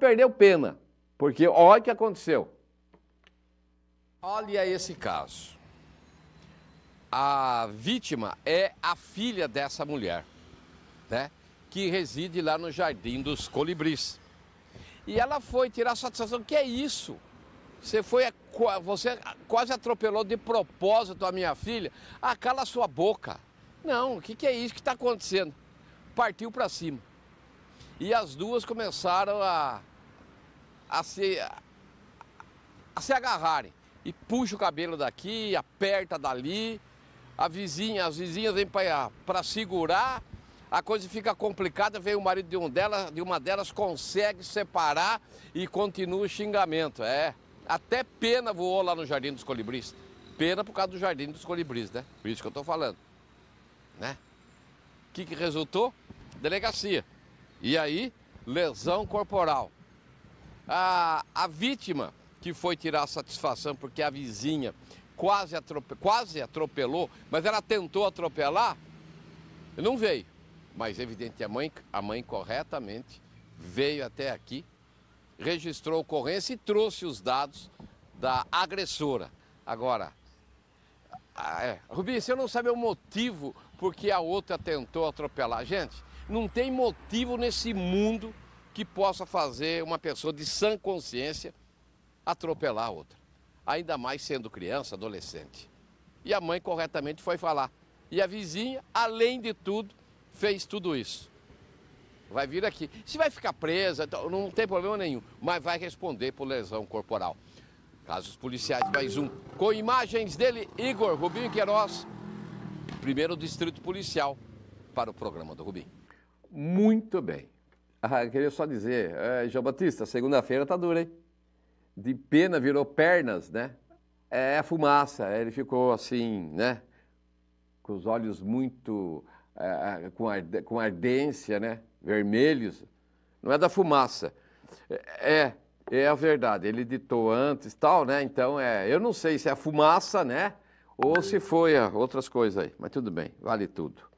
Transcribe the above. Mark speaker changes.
Speaker 1: perdeu pena, porque olha o que aconteceu. Olha esse caso. A vítima é a filha dessa mulher, né? Que reside lá no Jardim dos Colibris. E ela foi tirar satisfação. Que é isso? Você foi, você quase atropelou de propósito a minha filha. Ah, cala sua boca. Não, o que, que é isso que está acontecendo? Partiu para cima. E as duas começaram a a se, a se agarrarem. E puxa o cabelo daqui, aperta dali, a vizinha, as vizinhas vêm para segurar, a coisa fica complicada, vem o marido de, um de uma delas, consegue separar e continua o xingamento. É, até pena voou lá no Jardim dos Colibris. Pena por causa do Jardim dos Colibris, né? Por isso que eu estou falando. Né? O que, que resultou? Delegacia. E aí, lesão corporal. A, a vítima que foi tirar satisfação porque a vizinha quase, atrope, quase atropelou, mas ela tentou atropelar, não veio. Mas evidente, a mãe, a mãe corretamente veio até aqui, registrou a ocorrência e trouxe os dados da agressora. Agora, é. Rubi, se eu não saber o motivo porque a outra tentou atropelar. Gente, não tem motivo nesse mundo que possa fazer uma pessoa de sã consciência atropelar a outra. Ainda mais sendo criança, adolescente. E a mãe corretamente foi falar. E a vizinha, além de tudo, fez tudo isso. Vai vir aqui. Se vai ficar presa, então, não tem problema nenhum, mas vai responder por lesão corporal. Casos policiais, mais um. Com imagens dele, Igor Rubinho Queiroz, primeiro distrito policial, para o programa do Rubim. Muito bem. Ah, queria só dizer, é, João Batista, segunda-feira tá dura, hein? De pena virou pernas, né? É a fumaça, é, ele ficou assim, né? Com os olhos muito, é, é, com, arde, com ardência, né? Vermelhos. Não é da fumaça. É, é, é a verdade. Ele ditou antes tal, né? Então, é, eu não sei se é a fumaça, né? Ou se foi outras coisas aí. Mas tudo bem, vale tudo.